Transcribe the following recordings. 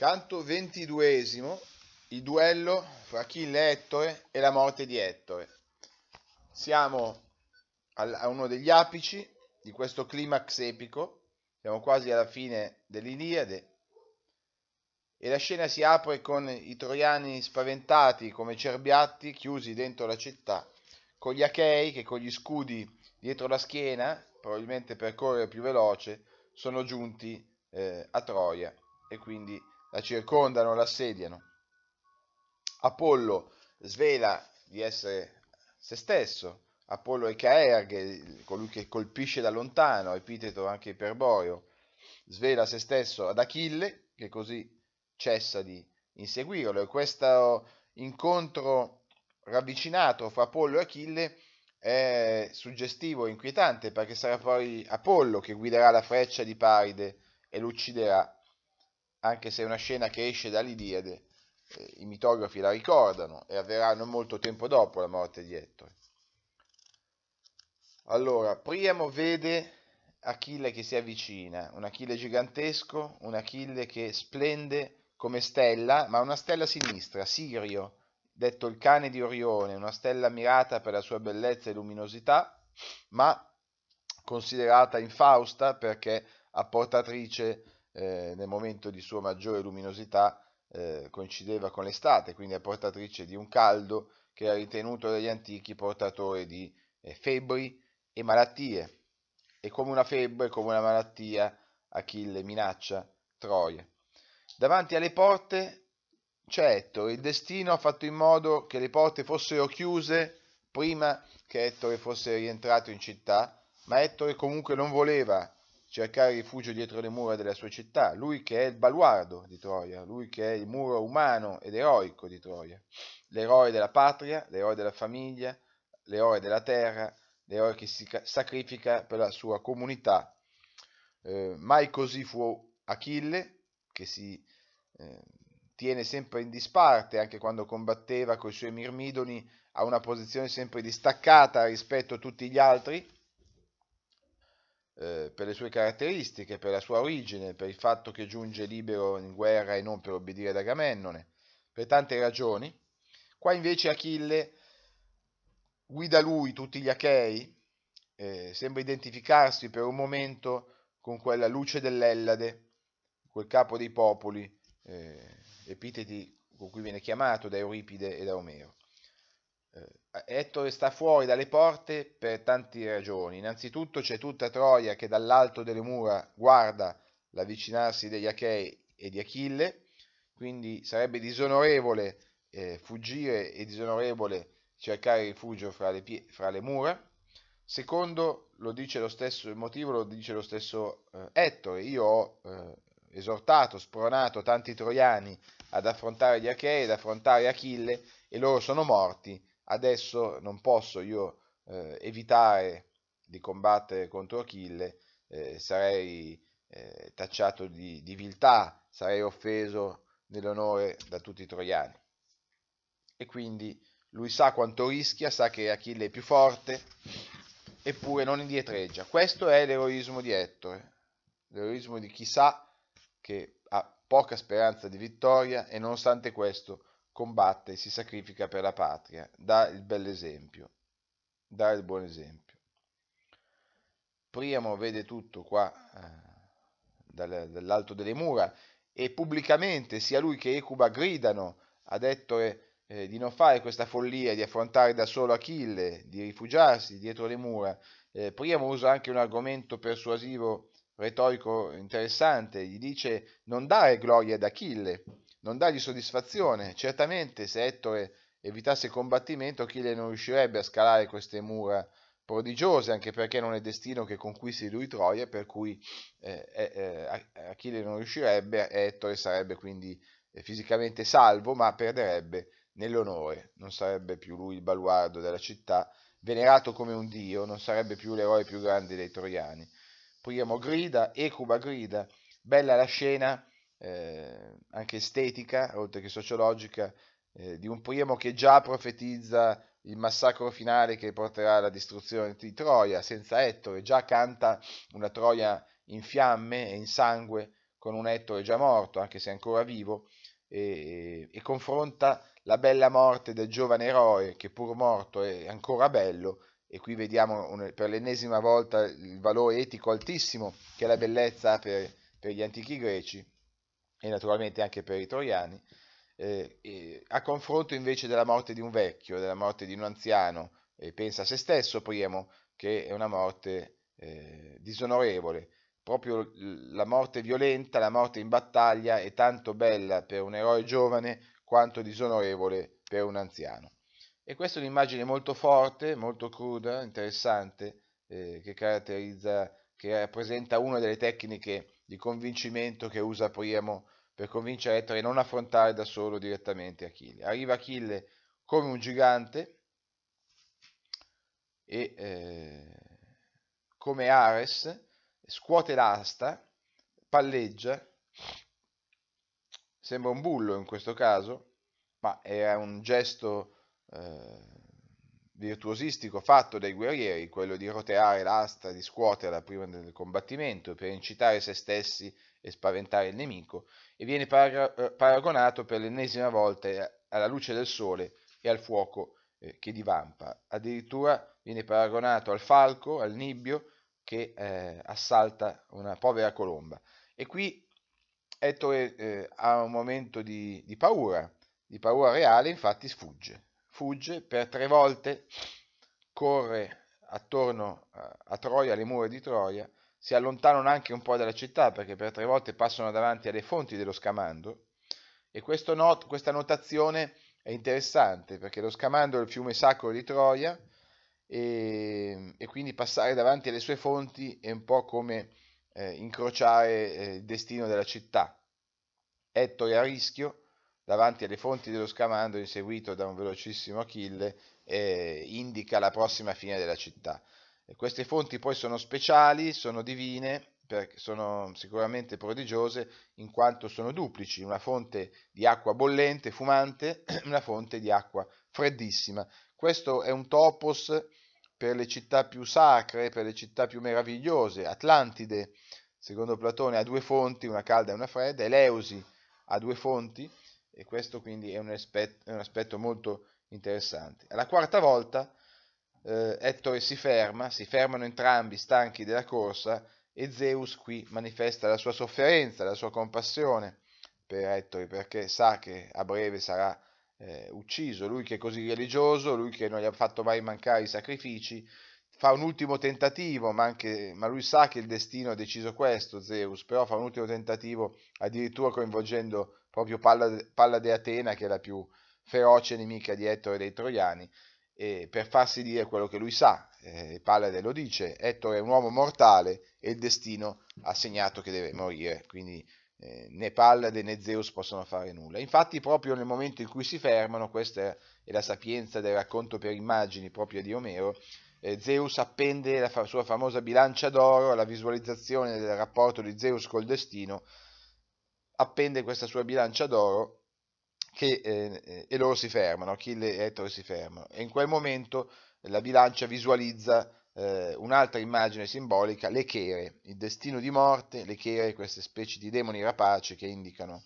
Canto ventiduesimo, il duello fra Achille e Ettore e la morte di Ettore. Siamo a uno degli apici di questo climax epico, siamo quasi alla fine dell'Iliade e la scena si apre con i troiani spaventati come cerbiatti chiusi dentro la città, con gli achei che con gli scudi dietro la schiena, probabilmente per correre più veloce, sono giunti eh, a Troia e quindi la circondano, l'assediano. Apollo svela di essere se stesso, Apollo è Caerge, colui che colpisce da lontano, epiteto anche iperboreo, svela se stesso ad Achille, che così cessa di inseguirlo. E questo incontro ravvicinato fra Apollo e Achille è suggestivo e inquietante, perché sarà poi Apollo che guiderà la freccia di Paride e lo ucciderà anche se è una scena che esce dall'Iliade, eh, i mitografi la ricordano e avverranno molto tempo dopo la morte di Ettore. Allora, Priamo vede Achille che si avvicina, un Achille gigantesco, un Achille che splende come stella, ma una stella sinistra, Sirio, detto il cane di Orione, una stella mirata per la sua bellezza e luminosità, ma considerata infausta perché apportatrice eh, nel momento di sua maggiore luminosità eh, coincideva con l'estate, quindi è portatrice di un caldo che era ritenuto dagli antichi portatore di eh, febbri e malattie. E come una febbre, come una malattia, Achille minaccia Troia. Davanti alle porte c'è Ettore, il destino ha fatto in modo che le porte fossero chiuse prima che Ettore fosse rientrato in città, ma Ettore comunque non voleva cercare rifugio dietro le mura della sua città, lui che è il baluardo di Troia, lui che è il muro umano ed eroico di Troia, l'eroe della patria, l'eroe della famiglia, l'eroe della terra, l'eroe che si sacrifica per la sua comunità. Eh, mai così fu Achille, che si eh, tiene sempre in disparte, anche quando combatteva con i suoi mirmidoni, a una posizione sempre distaccata rispetto a tutti gli altri, eh, per le sue caratteristiche, per la sua origine, per il fatto che giunge libero in guerra e non per obbedire ad Agamennone, per tante ragioni. Qua invece Achille guida lui tutti gli Achei, eh, sembra identificarsi per un momento con quella luce dell'Ellade, quel capo dei popoli, eh, epiteti con cui viene chiamato da Euripide e da Omero. Eh, Ettore sta fuori dalle porte per tanti ragioni. Innanzitutto c'è tutta Troia che dall'alto delle mura guarda l'avvicinarsi degli Achei e di Achille, quindi sarebbe disonorevole eh, fuggire e disonorevole cercare rifugio fra le, fra le, mura. Secondo, lo dice lo stesso, il motivo lo dice lo stesso eh, Ettore, io ho eh, esortato, spronato tanti troiani ad affrontare gli Achei, ad affrontare Achille e loro sono morti Adesso non posso io eh, evitare di combattere contro Achille, eh, sarei eh, tacciato di, di viltà, sarei offeso nell'onore da tutti i troiani. E quindi lui sa quanto rischia, sa che Achille è più forte, eppure non indietreggia. Questo è l'eroismo di Ettore, l'eroismo di chi sa che ha poca speranza di vittoria e nonostante questo combatte e si sacrifica per la patria, dà il bell'esempio, dà il buon esempio. Priamo vede tutto qua eh, dall'alto delle mura e pubblicamente sia lui che Ecuba gridano ad Ettore eh, eh, di non fare questa follia, di affrontare da solo Achille, di rifugiarsi dietro le mura. Eh, Priamo usa anche un argomento persuasivo retorico interessante, gli dice non dare gloria ad Achille, non dargli soddisfazione. Certamente se Ettore evitasse il combattimento, Achille non riuscirebbe a scalare queste mura prodigiose, anche perché non è destino che conquisti lui Troia, per cui eh, eh, eh Achille non riuscirebbe, Ettore sarebbe quindi eh, fisicamente salvo, ma perderebbe nell'onore, non sarebbe più lui il baluardo della città, venerato come un dio, non sarebbe più l'eroe più grande dei troiani. Priamo grida, Ecuba grida, bella la scena eh, anche estetica, oltre che sociologica, eh, di un primo che già profetizza il massacro finale che porterà alla distruzione di Troia senza Ettore, già canta una Troia in fiamme e in sangue con un Ettore già morto, anche se ancora vivo, e, e confronta la bella morte del giovane eroe che pur morto è ancora bello e qui vediamo un, per l'ennesima volta il valore etico altissimo che la bellezza ha per, per gli antichi greci e naturalmente anche per i troiani, eh, a confronto invece della morte di un vecchio, della morte di un anziano, eh, pensa a se stesso Priamo, che è una morte eh, disonorevole. Proprio la morte violenta, la morte in battaglia è tanto bella per un eroe giovane quanto disonorevole per un anziano. E questa è un'immagine molto forte, molto cruda, interessante, eh, che caratterizza, che rappresenta una delle tecniche di convincimento che usa Priamo per convincere Ettore a non affrontare da solo direttamente Achille. Arriva Achille come un gigante e eh, come Ares scuote l'asta, palleggia, sembra un bullo in questo caso, ma era un gesto eh, virtuosistico fatto dai guerrieri, quello di roteare l'asta, di scuoterla prima del combattimento per incitare se stessi e spaventare il nemico, e viene para- eh, paragonato per l'ennesima volta eh, alla luce del sole e al fuoco eh, che divampa. Addirittura viene paragonato al falco, al nibbio, che eh, assalta una povera colomba. E qui Ettore eh, ha un momento di, di paura, di paura reale, infatti sfugge fugge per tre volte, corre attorno eh, a Troia, alle mura di Troia, si allontanano anche un po' dalla città perché per tre volte passano davanti alle fonti dello scamando e not questa notazione è interessante perché lo scamando è il fiume sacro di Troia e, e quindi passare davanti alle sue fonti è un po' come eh, incrociare eh, il destino della città. Ettore a rischio, davanti alle fonti dello scamando, inseguito da un velocissimo Achille, eh, indica la prossima fine della città. E queste fonti poi sono speciali, sono divine, sono sicuramente prodigiose in quanto sono duplici, una fonte di acqua bollente, fumante, una fonte di acqua freddissima. Questo è un topos per le città più sacre, per le città più meravigliose. Atlantide, secondo Platone, ha due fonti, una calda e una fredda, Eleusi ha due fonti, e questo quindi è un, aspetto, è un aspetto molto interessante. Alla quarta volta eh, Ettore si ferma, si fermano entrambi stanchi della corsa e Zeus qui manifesta la sua sofferenza, la sua compassione per Ettore perché sa che a breve sarà eh, ucciso, lui che è così religioso, lui che non gli ha fatto mai mancare i sacrifici, fa un ultimo tentativo, ma, anche, ma, lui sa che il destino ha deciso questo, Zeus, però fa un ultimo tentativo addirittura coinvolgendo proprio Palla, Palla di Atena, che è la più feroce nemica di Ettore dei Troiani, per farsi dire quello che lui sa. Eh, Pallade lo dice, Ettore è un uomo mortale e il destino ha segnato che deve morire, quindi eh, né Pallade né Zeus possono fare nulla. Infatti proprio nel momento in cui si fermano, questa è la sapienza del racconto per immagini proprio di Omero, eh, Zeus appende la fa- sua famosa bilancia d'oro alla visualizzazione del rapporto di Zeus col destino, appende questa sua bilancia d'oro che, eh, eh, e loro si fermano, Achille e Ettore si fermano. E in quel momento la bilancia visualizza eh, un'altra immagine simbolica, le chere, il destino di morte, le chere, queste specie di demoni rapaci che indicano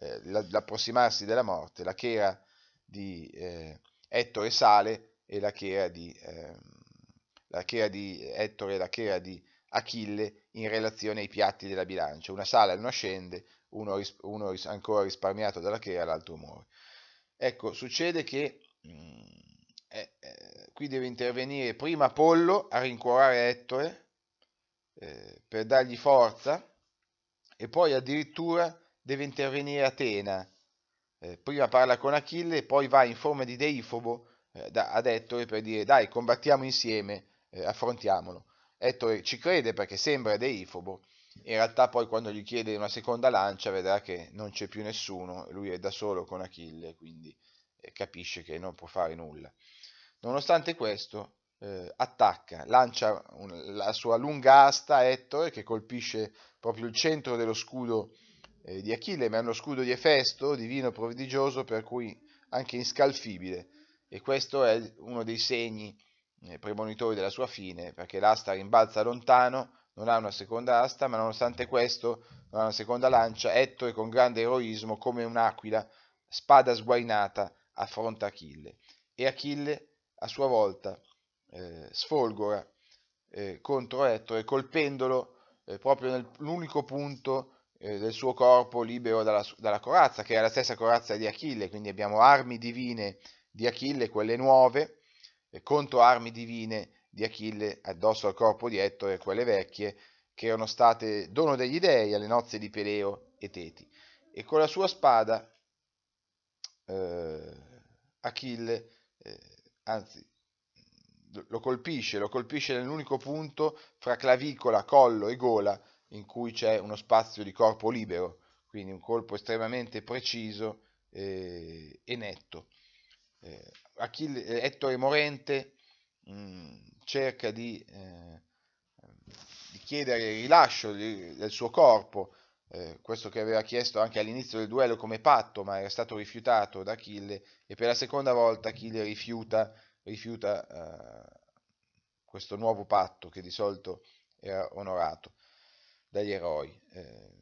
eh, l'approssimarsi della morte, la chera di eh, Ettore sale e la chera di, ehm, la chera di Ettore e la chera di Achille in relazione ai piatti della bilancia. Una sale e una scende, uno, ris- uno ris- ancora risparmiato dalla chera, l'altro muore. Ecco, succede che mh, mm, eh, eh, qui deve intervenire prima Apollo a rincuorare Ettore eh, per dargli forza e poi addirittura deve intervenire Atena. Eh, prima parla con Achille e poi va in forma di deifobo eh, da, ad Ettore per dire dai combattiamo insieme, eh, affrontiamolo Ettore ci crede perché sembra deifobo, in realtà poi quando gli chiede una seconda lancia vedrà che non c'è più nessuno, lui è da solo con Achille, quindi eh, capisce che non può fare nulla. Nonostante questo eh, attacca, lancia un, la sua lunga asta a Ettore che colpisce proprio il centro dello scudo eh, di Achille, ma è uno scudo di Efesto, divino prodigioso, per cui anche inscalfibile. E questo è uno dei segni eh, premonitori della sua fine, perché l'asta rimbalza lontano, non ha una seconda asta, ma nonostante questo non ha una seconda lancia, Ettore con grande eroismo, come un'aquila, spada sguainata, affronta Achille. E Achille, a sua volta, eh, sfolgora eh, contro Ettore, colpendolo eh, proprio nell'unico punto eh, del suo corpo libero dalla, dalla corazza, che è la stessa corazza di Achille, quindi abbiamo armi divine di Achille, quelle nuove, conto armi divine di Achille addosso al corpo di Ettore, quelle vecchie, che erano state dono degli dei alle nozze di Peleo e Teti. E con la sua spada eh, Achille, eh, anzi, lo colpisce, lo colpisce nell'unico punto fra clavicola, collo e gola in cui c'è uno spazio di corpo libero, quindi un colpo estremamente preciso eh, e netto eh, Achille, eh, Ettore Morente mh, mm, cerca di, eh, di, chiedere il rilascio di, del suo corpo, eh, questo che aveva chiesto anche all'inizio del duello come patto, ma era stato rifiutato da Achille e per la seconda volta Achille rifiuta, rifiuta eh, questo nuovo patto che di solito era onorato dagli eroi. Eh,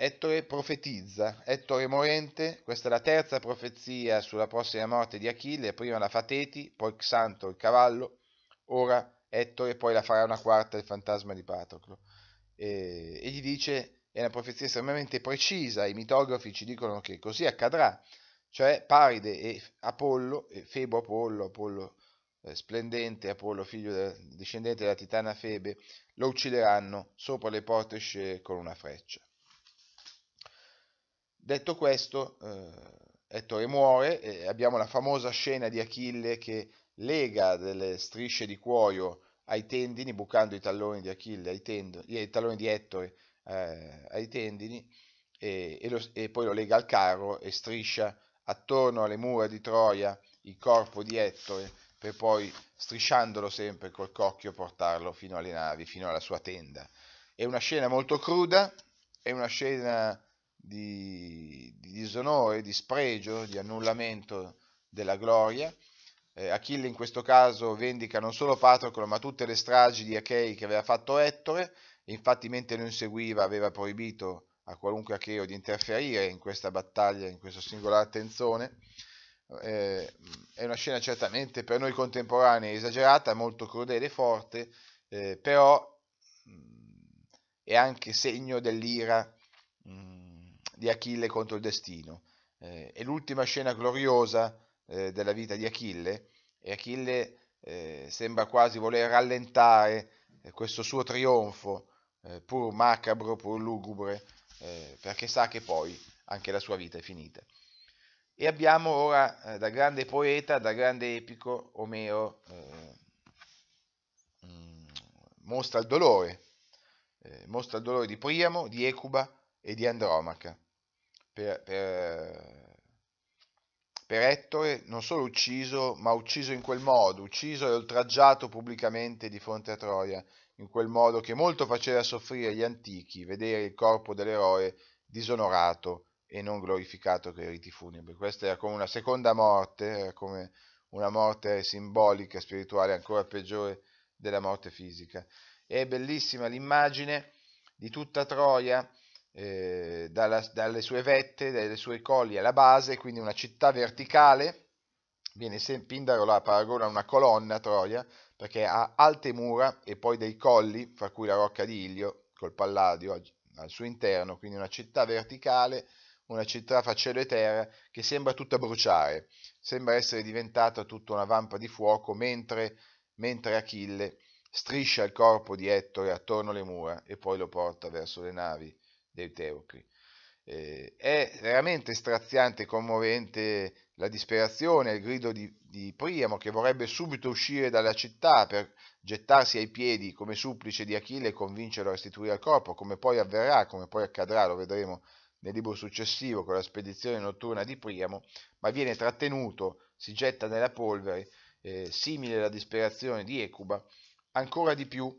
Ettore profetizza, Ettore morente, questa è la terza profezia sulla prossima morte di Achille, prima la fa poi Xanto il cavallo, ora Ettore, poi la farà una quarta il fantasma di Patroclo. E, e gli dice, è una profezia estremamente precisa, i mitografi ci dicono che così accadrà, cioè Paride e Apollo, e Febo Apollo, Apollo eh, splendente, Apollo figlio della, discendente della titana Febe, lo uccideranno sopra le porte con una freccia. Detto questo, eh, Ettore muore e abbiamo la famosa scena di Achille che lega delle strisce di cuoio ai tendini, bucando i talloni di Achille, ai tendini, i talloni di Ettore eh, ai tendini, e, e, lo, e poi lo lega al carro e striscia attorno alle mura di Troia il corpo di Ettore per poi strisciandolo sempre col cocchio portarlo fino alle navi, fino alla sua tenda. È una scena molto cruda, è una scena di, di disonore, di spregio, di annullamento della gloria. Eh, Achille in questo caso vendica non solo Patroclo ma tutte le stragi di Achei che aveva fatto Ettore, infatti mentre lo inseguiva aveva proibito a qualunque Acheo di interferire in questa battaglia, in questa singolare attenzone. Eh, è una scena certamente per noi contemporanei esagerata, molto crudele e forte, eh, però mh, mm, è anche segno dell'ira mh, mm, di Achille contro il destino. Eh, è l'ultima scena gloriosa eh, della vita di Achille e Achille eh, sembra quasi voler rallentare eh, questo suo trionfo, eh, pur macabro, pur lugubre, perché sa che poi anche la sua vita è finita. E abbiamo ora eh, da grande poeta, da grande epico, Omero eh, mm, mostra il dolore, eh, mostra il dolore di Priamo, di Ecuba e di Andromaca per, per, per Ettore non solo ucciso, ma ucciso in quel modo, ucciso e oltraggiato pubblicamente di fronte a Troia, in quel modo che molto faceva soffrire gli antichi, vedere il corpo dell'eroe disonorato e non glorificato che i riti funebri. Questa era come una seconda morte, era come una morte simbolica, spirituale, ancora peggiore della morte fisica. È bellissima l'immagine di tutta Troia eh, dalla, dalle sue vette, dalle sue colli alla base, quindi una città verticale, viene se, Pindaro la paragona a una colonna Troia, perché ha alte mura e poi dei colli, fra cui la rocca di Ilio, col Palladio al, al suo interno, quindi una città verticale, una città fra cielo e terra, che sembra tutta bruciare, sembra essere diventata tutta una vampa di fuoco, mentre, mentre Achille striscia il corpo di Ettore attorno alle mura e poi lo porta verso le navi Teucri. Eh, è veramente straziante e commovente la disperazione, il grido di, di, Priamo che vorrebbe subito uscire dalla città per gettarsi ai piedi come supplice di Achille e convincerlo a restituire il corpo, come poi avverrà, come poi accadrà, lo vedremo nel libro successivo con la spedizione notturna di Priamo, ma viene trattenuto, si getta nella polvere, eh, simile alla disperazione di Ecuba, ancora di più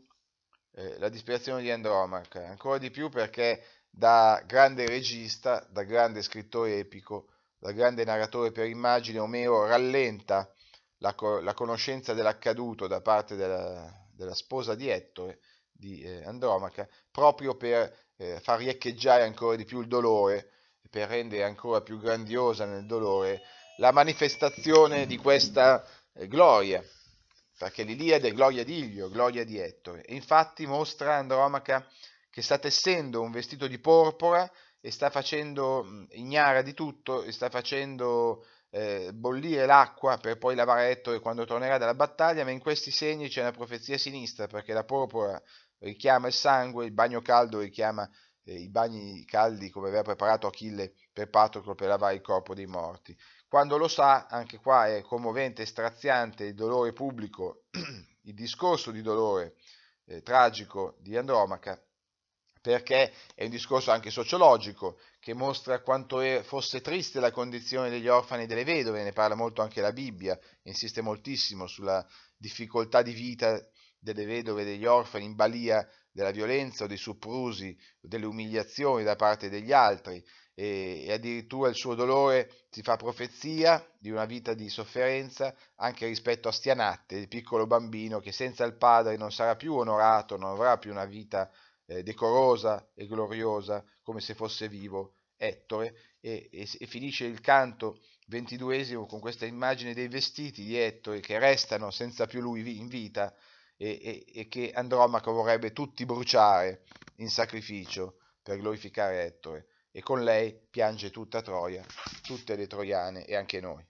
eh, la disperazione di Andromaca, ancora di più perché da grande regista, da grande scrittore epico, da grande narratore per immagine, Omero rallenta la, la conoscenza dell'accaduto da parte della, della sposa di Ettore, di eh, Andromaca, proprio per eh, far riecheggiare ancora di più il dolore, per rendere ancora più grandiosa nel dolore la manifestazione di questa eh, gloria, perché l'Iliade è gloria di Ilio, gloria di Ettore. E infatti mostra Andromaca che sta tessendo un vestito di porpora e sta facendo ignara di tutto e sta facendo eh, bollire l'acqua per poi lavare Ettore quando tornerà dalla battaglia, ma in questi segni c'è una profezia sinistra perché la porpora richiama il sangue, il bagno caldo richiama eh, i bagni caldi come aveva preparato Achille per Patroclo per lavare il corpo dei morti. Quando lo sa, anche qua è commovente e straziante il dolore pubblico, il discorso di dolore eh, tragico di Andromaca perché è un discorso anche sociologico che mostra quanto fosse triste la condizione degli orfani e delle vedove, ne parla molto anche la Bibbia, insiste moltissimo sulla difficoltà di vita delle vedove e degli orfani in balia della violenza o dei soprusi, delle umiliazioni da parte degli altri e, e addirittura il suo dolore si fa profezia di una vita di sofferenza anche rispetto a Stianatte, il piccolo bambino che senza il padre non sarà più onorato, non avrà più una vita eh, decorosa e gloriosa come se fosse vivo Ettore e, e, e finisce il canto ventiduesimo con questa immagine dei vestiti di Ettore che restano senza più lui in vita e, e che Andromaco vorrebbe tutti bruciare in sacrificio per glorificare Ettore e con lei piange tutta Troia, tutte le troiane e anche noi.